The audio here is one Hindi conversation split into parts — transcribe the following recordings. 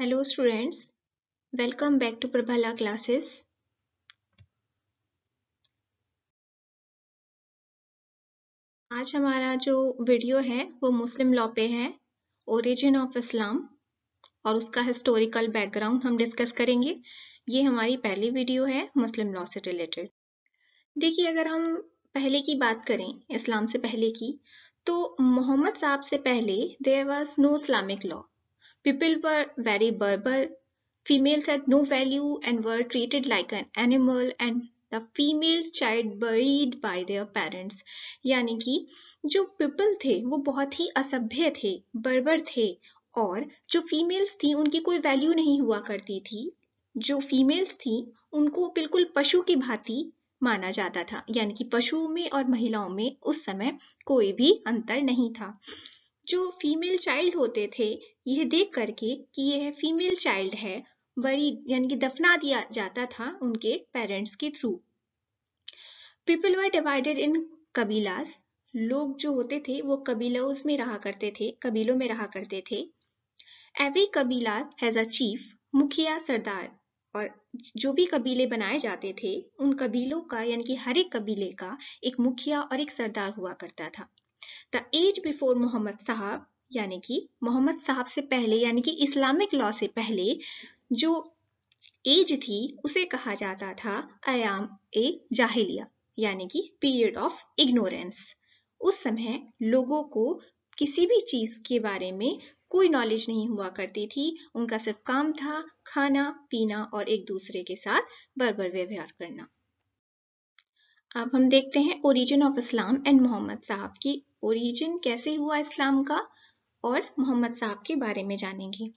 Hello students welcome back to Prabhala classes आज हमारा जो वीडियो है वो मुस्लिम लॉ पे है ओरिजिन ऑफ इस्लाम और उसका हिस्टोरिकल बैकग्राउंड हम डिस्कस करेंगे ये हमारी पहली वीडियो है मुस्लिम लॉ से रिलेटेड देखिए अगर हम पहले की बात करें इस्लाम से पहले की तो मोहम्मद साहब से पहले there was no Islamic law People were very barbar. Females had no value and were treated like an animal and the female child buried by their parents यानी कि जो पीपल थे वो बहुत ही असभ्य थे बर्बर थे और जो फीमेल्स थी उनकी कोई वैल्यू नहीं हुआ करती थी जो फीमेल्स थी उनको बिल्कुल पशु की भांति माना जाता था यानी कि पशुओं में और महिलाओं में उस समय कोई भी अंतर नहीं था जो फीमेल चाइल्ड होते थे यह देख करके कि यह फीमेल चाइल्ड है बरी यानी कि दफना दिया जाता था उनके पेरेंट्स के through people were divided in कबीलास लोग जो होते थे वो कबीलों में रहा करते थे कबीलों में रहा करते थे एवरी कबीला हैज अ चीफ मुखिया सरदार और जो भी कबीले बनाए जाते थे उन कबीलों का यानी कि हर एक कबीले का एक मुखिया और एक सरदार हुआ करता था द एज बिफोर मोहम्मद साहब यानी कि मोहम्मद साहब से पहले यानी कि इस्लामिक लॉ से पहले जो एज थी उसे कहा जाता था आयाम ए जाहिलिया यानी कि पीरियड ऑफ इग्नोरेंस उस समय लोगों को किसी भी चीज के बारे में कोई नॉलेज नहीं हुआ करती थी उनका सिर्फ काम था खाना पीना और एक दूसरे के साथ बर्बर व्यवहार करना अब हम देखते हैं origin of Islam and Mohammad साहब की ओरिजिन कैसे हुआ इस्लाम का और मोहम्मद साहब के बारे में जानेंगे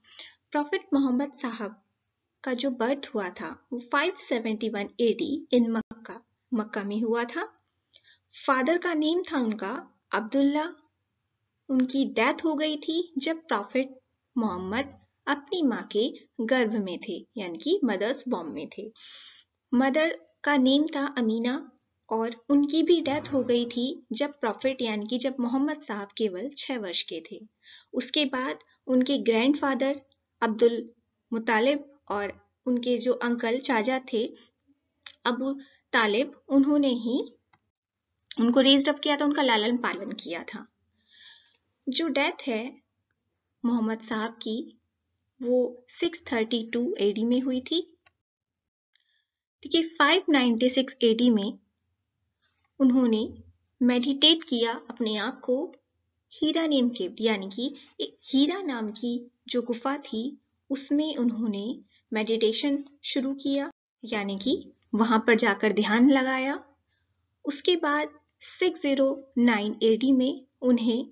प्रॉफिट मोहम्मद साहब का जो बर्थ हुआ था वो 571 एडी इन मक्का मक्का में हुआ था फादर का नेम था उनका अब्दुल्ला उनकी डेथ हो गई थी जब प्रॉफिट मोहम्मद अपनी माँ के गर्भ में थे यानी कि मदर्स बॉम्ब में थे मदर का नेम था अमीना और उनकी भी डेथ हो गई थी जब प्रॉफिट यानी कि जब मोहम्मद साहब केवल छः वर्ष के थे उसके बाद उनके ग्रैंडफादर अब्दुल मुतालिब और उनके जो अंकल चाचा थे अबू तालिब उन्होंने ही उनको रेज अप किया था उनका लालन पालन किया था जो डेथ है मोहम्मद साहब की वो 632 एडी में हुई थी देखिए 596 एडी में उन्होंने मेडिटेट किया अपने आप को हीरा नेम के यानी कि हीरा नाम की जो गुफा थी उसमें उन्होंने मेडिटेशन शुरू किया यानी कि वहां पर जाकर ध्यान लगाया उसके बाद 609 एडी में उन्हें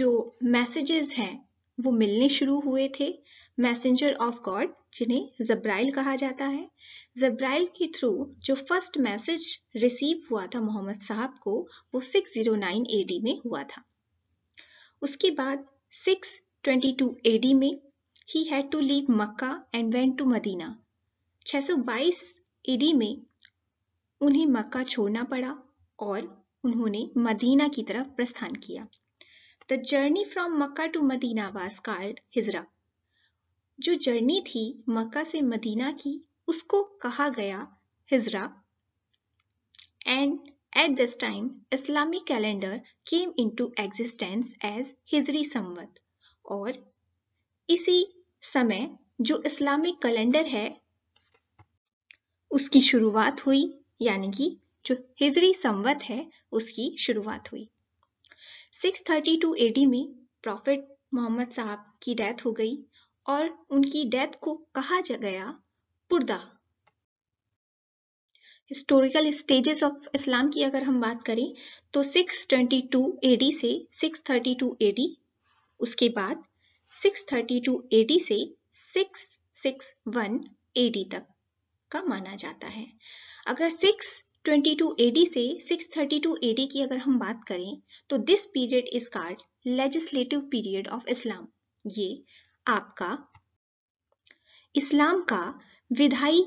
जो मैसेजेस हैं वो मिलने शुरू हुए थे मैसेंजर ऑफ गॉड जिन्हें जब्राइल कहा जाता है जब्राइल के थ्रू जो फर्स्ट मैसेज रिसीव हुआ था मोहम्मद साहब को वो 609 एडी में हुआ था उसके बाद 622 एडी में ही had to leave Mecca and went to Medina 622 AD में उन्हें मक्का छोड़ना पड़ा और उन्होंने मदीना की तरफ प्रस्थान किया the journey from Mecca to Medina was called हिजरा जो जर्नी थी मक्का से मदीना की उसको कहा गया हिजरा एंड दिस टाइम इस्लामी calendar came came to existence as हिजरी संवत और इसी समय जो इस्लामिक कैलेंडर है उसकी शुरुआत हुई यानी कि जो हिजरी संवत है उसकी शुरुआत हुई 632 एडी में प्रॉफिट मोहम्मद साहब की डेथ हो गई और उनकी डेथ को कहा गया पुर्दा हिस्टोरिकल स्टेजेस ऑफ इस्लाम की अगर हम बात करें तो 622 एडी से 632 एडी उसके बाद 632 एडी से 661 एडी तक का माना जाता है अगर 622 एडी से 632 एडी की अगर हम बात करें तो this period is called legislative period of Islam ये आपका इस्लाम का विधाई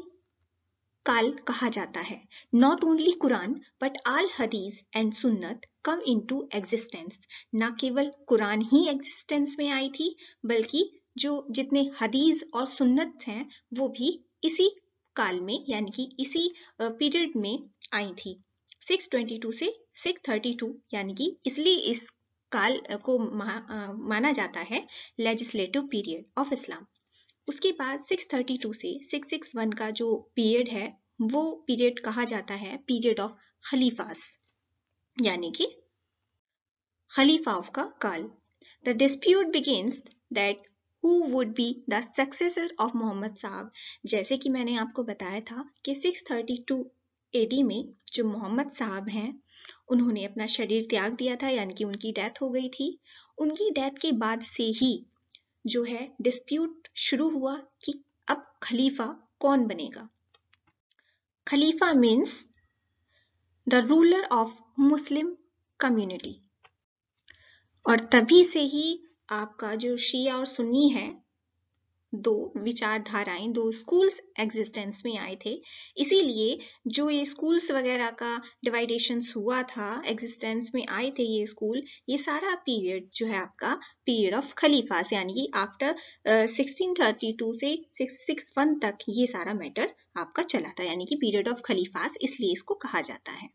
काल कहा जाता है not only Quran but all हदीस एंड सुन्नत कम इन टू एग्जिस्टेंस ना केवल कुरान ही एग्जिस्टेंस में आई थी बल्कि जो जितने हदीस और सुन्नत हैं वो भी इसी काल में यानी कि इसी पीरियड में आई थी 622 से 632 यानी कि इसलिए इस काल को माना जाता है लेजिस्लेटिव पीरियड ऑफ इस्लाम उसके बाद 632 से 661 का जो पीरियड है वो पीरियड कहा जाता है पीरियड ऑफ खलीफास यानी कि खलीफा ऑफ का काल the dispute begins that who would be the successor of Mohammad साहब जैसे कि मैंने आपको बताया था कि 632 एडी में जो मोहम्मद साहब हैं उन्होंने अपना शरीर त्याग दिया था यानी कि उनकी डेथ हो गई थी उनकी डेथ के बाद से ही जो है डिस्प्यूट शुरू हुआ कि अब खलीफा कौन बनेगा खलीफा means the ruler of Muslim community और तभी से ही आपका जो शिया और सुन्नी है दो विचारधाराएं दो स्कूल्स एग्जिस्टेंस में आए थे इसीलिए जो ये स्कूल्स वगैरह का डिवाइडेशंस हुआ था एग्जिस्टेंस में आए थे ये स्कूल ये सारा पीरियड जो है आपका पीरियड ऑफ खलीफास यानी कि आफ्टर सिक्सटीन थर्टी टू से सिक्स तक ये सारा मैटर आपका चला था यानी कि पीरियड ऑफ खलीफास इसलिए इसको कहा जाता है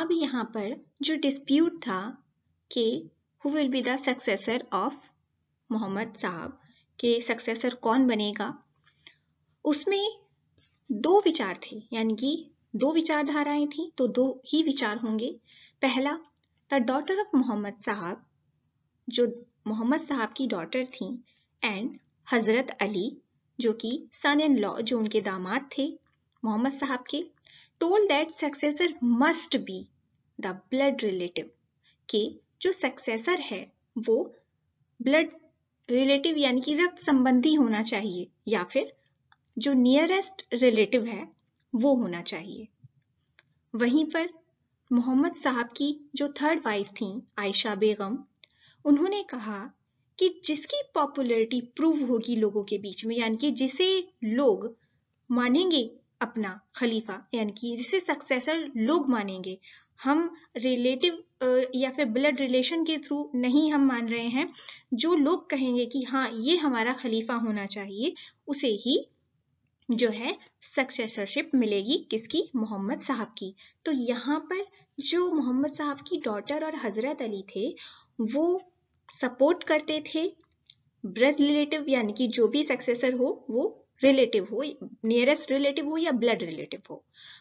अब यहाँ पर जो डिस्प्यूट था कि who will be the successor of Mohammad साहब के सक्सेसर कौन बनेगा उसमें दो विचार थे यानी कि दो विचारधाराएं थी तो दो ही विचार होंगे पहला द डॉटर ऑफ मोहम्मद साहब जो मोहम्मद साहब की डॉटर थी एंड हजरत अली जो कि सन एंड लॉ जो उनके दामाद थे मोहम्मद साहब के told that successor must be the blood relative के जो सक्सेसर है वो ब्लड रिलेटिव यानी कि रक्त संबंधी होना चाहिए या फिर जो नियरेस्ट रिलेटिव है वो होना चाहिए वहीं पर मोहम्मद साहब की जो थर्ड वाइफ थी आयशा बेगम उन्होंने कहा कि जिसकी पॉपुलैरिटी प्रूव होगी लोगों के बीच में यानी कि जिसे लोग मानेंगे अपना खलीफा यानी कि जिसे सक्सेसर लोग मानेंगे हम रिलेटिव या फिर ब्लड रिलेशन के थ्रू नहीं हम मान रहे हैं जो लोग कहेंगे कि हाँ ये हमारा खलीफा होना चाहिए उसे ही जो है सक्सेसरशिप मिलेगी किसकी मोहम्मद साहब की तो यहाँ पर जो मोहम्मद साहब की डॉटर और हज़रत अली थे वो सपोर्ट करते थे ब्रद रिलेटिव यानी कि जो भी सक्सेसर हो वो रिलेटिव हो नियरेस्ट रिलेटिव हो या ब्लड रिलेटिव हो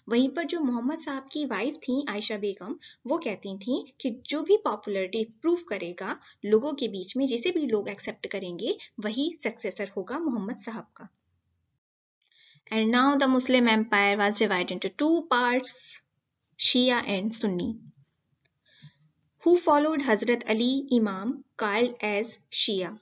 वहीं पर जो मोहम्मद साहब की वाइफ थी आयशा बेगम वो कहती थी कि जो भी पॉपुलरिटी प्रूव करेगा लोगों के बीच में जिसे भी लोग एक्सेप्ट करेंगे वही सक्सेसर होगा मोहम्मद साहब का and now the Muslim empire was divide into two part शिया एंड सुन्नी हु फॉलोड हजरत अली इमाम कार्ल एज शिया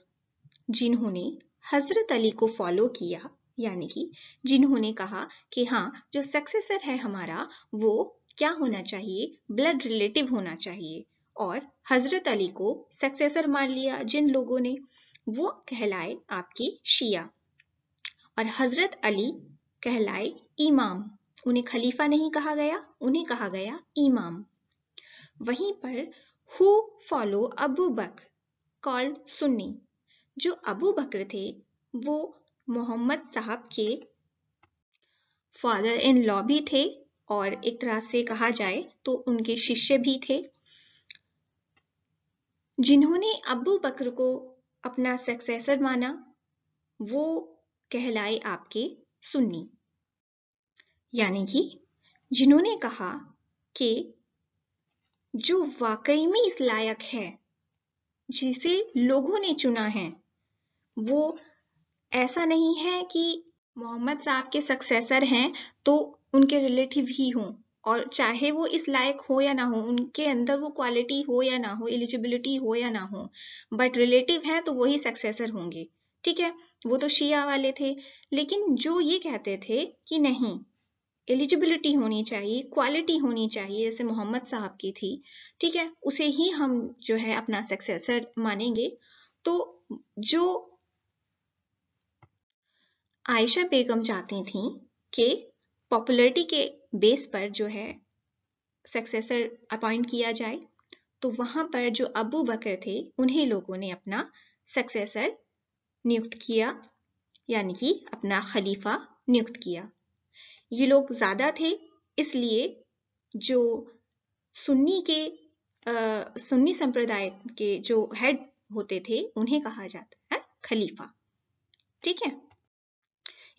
जिन्होंने हजरत अली को फॉलो किया यानी कि जिन्होंने कहा कि हाँ जो सक्सेसर है हमारा वो क्या होना चाहिए ब्लड रिलेटिव होना चाहिए और हजरत अली को सक्सेसर मान लिया जिन लोगों ने वो कहलाए आपकी शिया और हजरत अली कहलाए इमाम उन्हें खलीफा नहीं कहा गया उन्हें कहा गया इमाम वहीं पर who follow Abu Bakr called सुन्नी जो अबू बकर थे वो मोहम्मद साहब के फादर इन लॉ भी थे और एक तरह से कहा जाए तो उनके शिष्य भी थे जिन्होंने अबू बकर को अपना सक्सेसर माना वो कहलाए आपके सुन्नी यानी कि जिन्होंने कहा कि जो वाकई में इस लायक है जिसे लोगों ने चुना है वो ऐसा नहीं है कि मोहम्मद साहब के सक्सेसर हैं तो उनके रिलेटिव ही हों और चाहे वो इस लायक हो या ना हो उनके अंदर वो क्वालिटी हो या ना हो एलिजिबिलिटी हो या ना हो बट रिलेटिव हैं तो वही सक्सेसर होंगे ठीक है वो तो शिया वाले थे लेकिन जो ये कहते थे कि नहीं एलिजिबिलिटी होनी चाहिए क्वालिटी होनी चाहिए जैसे मोहम्मद साहब की थी ठीक है उसे ही हम जो है अपना सक्सेसर मानेंगे तो जो आयशा बेगम चाहती थी कि पॉपुलरिटी के बेस पर जो है सक्सेसर अपॉइंट किया जाए तो वहां पर जो अबू बकर थे उन्हें लोगों ने अपना सक्सेसर नियुक्त किया यानी कि अपना खलीफा नियुक्त किया ये लोग ज़्यादा थे इसलिए जो सुन्नी के आ, सुन्नी संप्रदाय के जो हेड होते थे उन्हें कहा जाता है खलीफा ठीक है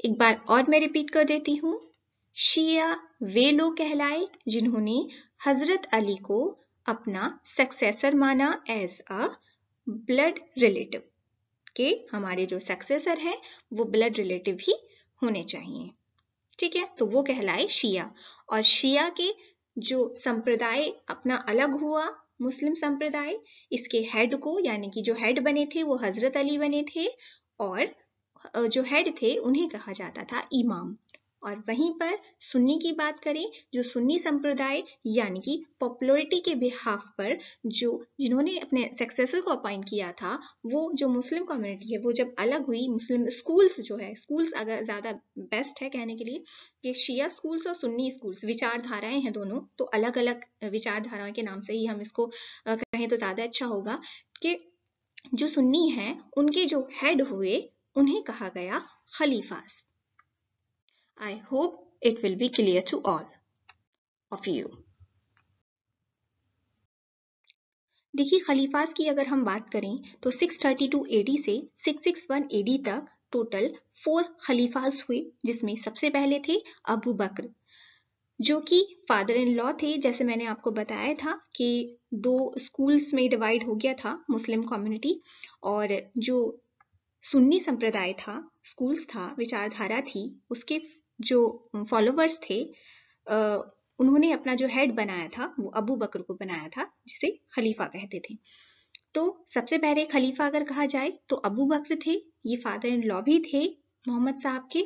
एक बार और मैं रिपीट कर देती हूँ शिया वे लोग कहलाए जिन्होंने हजरत अली को अपना सक्सेसर माना एज अ ब्लड रिलेटिव के हमारे जो सक्सेसर हैं वो ब्लड रिलेटिव ही होने चाहिए ठीक है तो वो कहलाए शिया और शिया के जो संप्रदाय अपना अलग हुआ मुस्लिम संप्रदाय इसके हेड को यानी कि जो हेड बने थे वो हजरत अली बने थे और जो हेड थे उन्हें कहा जाता था इमाम और वहीं पर सुन्नी की बात करें जो सुन्नी संप्रदाय यानी कि पॉपुलरिटी के बिहाफ पर जो जिन्होंने अपने सक्सेसर को अपॉइंट किया था वो जो मुस्लिम कम्युनिटी है वो जब अलग हुई मुस्लिम स्कूल्स जो है स्कूल्स अगर ज़्यादा बेस्ट है कहने के लिए कि शिया स्कूल्स और सुन्नी स्कूल्स विचारधाराएं हैं दोनों तो अलग अलग विचारधाराओं के नाम से ही हम इसको कहें तो ज़्यादा अच्छा होगा कि जो सुन्नी हैं उनके जो हेड हुए उन्हें कहा गया खलीफास I hope it will be clear to all of you देखिए खलीफास की अगर हम बात करें तो 632 एडी से 661 एडी तक टोटल फोर खलीफास हुए जिसमें सबसे पहले थे अबू बकर जो कि फादर इन लॉ थे जैसे मैंने आपको बताया था कि दो स्कूल्स में डिवाइड हो गया था मुस्लिम कम्युनिटी और जो सुन्नी संप्रदाय था स्कूल्स था विचारधारा थी उसके जो फॉलोवर्स थे उन्होंने अपना जो हेड बनाया था वो अबू बकर को बनाया था जिसे खलीफा कहते थे तो सबसे पहले खलीफा अगर कहा जाए तो अबू बकर थे ये फादर इन लॉ भी थे मोहम्मद साहब के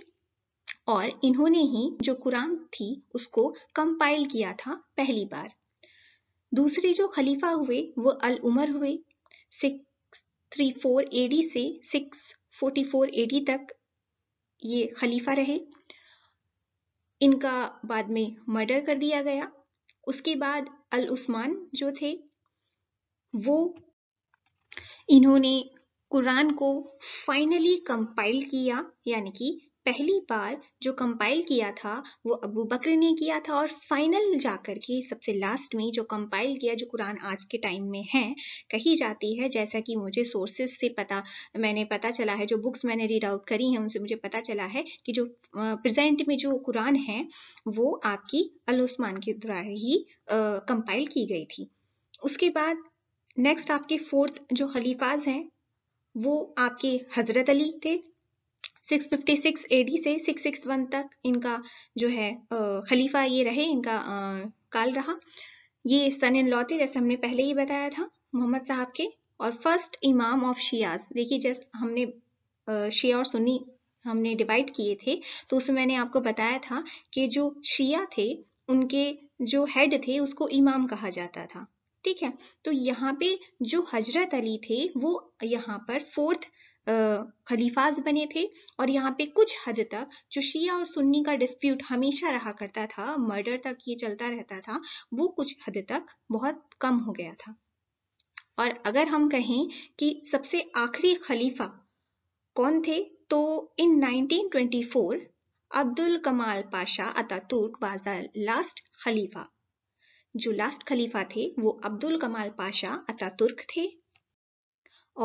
और इन्होंने ही जो कुरान थी उसको कंपाइल किया था पहली बार दूसरे जो खलीफा हुए वो अल उमर हुए सिख 634 एडी से 644 एडी तक ये खलीफा रहे इनका बाद में मर्डर कर दिया गया उसके बाद अल उस्मान जो थे वो इन्होंने कुरान को फाइनली कंपाइल किया यानी कि पहली बार जो कंपाइल किया था वो अबू बकर ने किया था और फाइनल जाकर के सबसे लास्ट में जो कंपाइल किया जो कुरान आज के टाइम में है कही जाती है जैसा कि मुझे सोर्सेज से पता मैंने पता चला है जो बुक्स मैंने रीड आउट करी हैं उनसे मुझे पता चला है कि जो प्रेजेंट में जो कुरान है वो आपकी अलोस्मान के द्वारा ही कंपाइल की गई थी उसके बाद नेक्स्ट आपके फोर्थ जो खलीफाज हैं वो आपके हज़रत अली थे 656 एडी से 661 तक इनका जो है खलीफा ये रहे इनका काल रहा ये सन इन लॉ थे जैसे हमने पहले ही बताया था मोहम्मद साहब के और फर्स्ट इमाम ऑफ शियाज देखिए जस्ट हमने शिया और सुन्नी हमने डिवाइड किए थे तो उसमें मैंने आपको बताया था कि जो शिया थे उनके जो हेड थे उसको इमाम कहा जाता था ठीक है तो यहाँ पे जो हजरत अली थे वो यहाँ पर फोर्थ खलीफाज बने थे और यहाँ पे कुछ हद तक जो शिया और सुन्नी का डिस्प्यूट हमेशा रहा करता था मर्डर तक ये चलता रहता था वो कुछ हद तक बहुत कम हो गया था और अगर हम कहें कि सबसे आखिरी खलीफा कौन थे तो इन 1924 अब्दुल कमाल पाशा अता वाज द लास्ट खलीफा जो लास्ट खलीफा थे वो अब्दुल कमाल पाशा अता तुर्क थे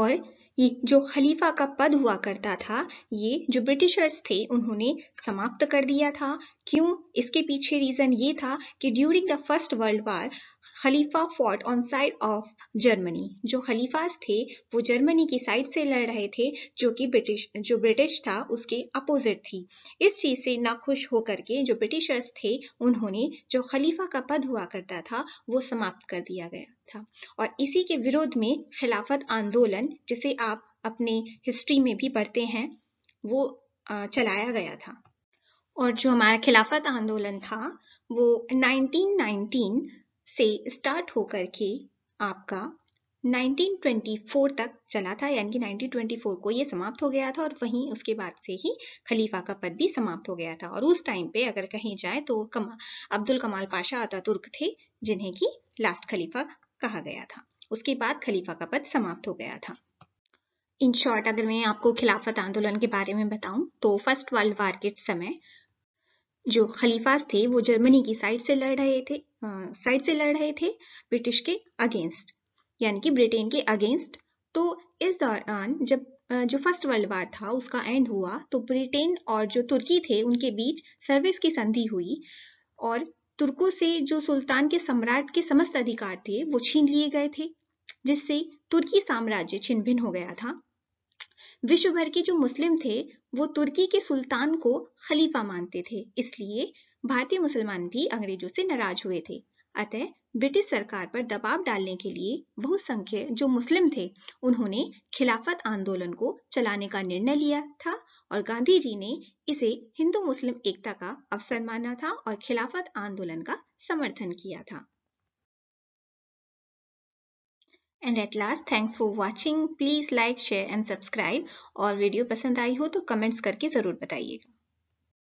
और ये जो खलीफा का पद हुआ करता था ये जो ब्रिटिशर्स थे उन्होंने समाप्त कर दिया था क्यों इसके पीछे रीजन ये था कि during the first world war खलीफा fought on side of Germany जो खलीफाज थे वो जर्मनी की साइड से लड़ रहे थे जो कि ब्रिटिश जो ब्रिटिश था उसके अपोजिट थी इस चीज से नाखुश होकर के जो ब्रिटिशर्स थे उन्होंने जो खलीफा का पद हुआ करता था वो समाप्त कर दिया गया था और इसी के विरोध में खिलाफत आंदोलन जिसे आप अपने हिस्ट्री में भी पढ़ते हैं वो चलाया गया था और जो हमारा खिलाफत आंदोलन था वो 1919 से स्टार्ट होकर के आपका 1924 तक चला था यानी कि 1924 को ये समाप्त हो गया था और वहीं उसके बाद से ही खलीफा का पद भी समाप्त हो गया था और उस टाइम पे अगर कहीं जाए तो कमा अब्दुल कमाल पाशा अतातुर्क थे जिन्हें कि लास्ट खलीफा कहा गया था उसके बाद खलीफा का पद समाप्त हो गया था इन शॉर्ट अगर मैं आपको खिलाफत आंदोलन के बारे में बताऊं तो फर्स्ट वर्ल्ड वार के समय जो खलीफाज थे वो जर्मनी की साइड से लड़ रहे थे साइड से लड़ रहे थे ब्रिटिश के अगेंस्ट यानी कि ब्रिटेन के अगेंस्ट तो इस दौरान जब जो फर्स्ट वर्ल्ड वार था उसका एंड हुआ तो ब्रिटेन और जो तुर्की थे उनके बीच सर्विस की संधि हुई और तुर्कों से जो सुल्तान के सम्राट के समस्त अधिकार थे वो छीन लिए गए थे जिससे तुर्की साम्राज्य छिन्न भिन्न हो गया था विश्व भर के जो मुस्लिम थे वो तुर्की के सुल्तान को खलीफा मानते थे इसलिए भारतीय मुसलमान भी अंग्रेजों से नाराज हुए थे अतः ब्रिटिश सरकार पर दबाव डालने के लिए बहुसंख्यक जो मुस्लिम थे उन्होंने खिलाफत आंदोलन को चलाने का निर्णय लिया था और गांधी जी ने इसे हिंदू मुस्लिम एकता का अवसर माना था और खिलाफत आंदोलन का समर्थन किया था and at last thanks for watching please like share and subscribe और वीडियो पसंद आई हो तो कमेंट्स करके ज़रूर बताइएगा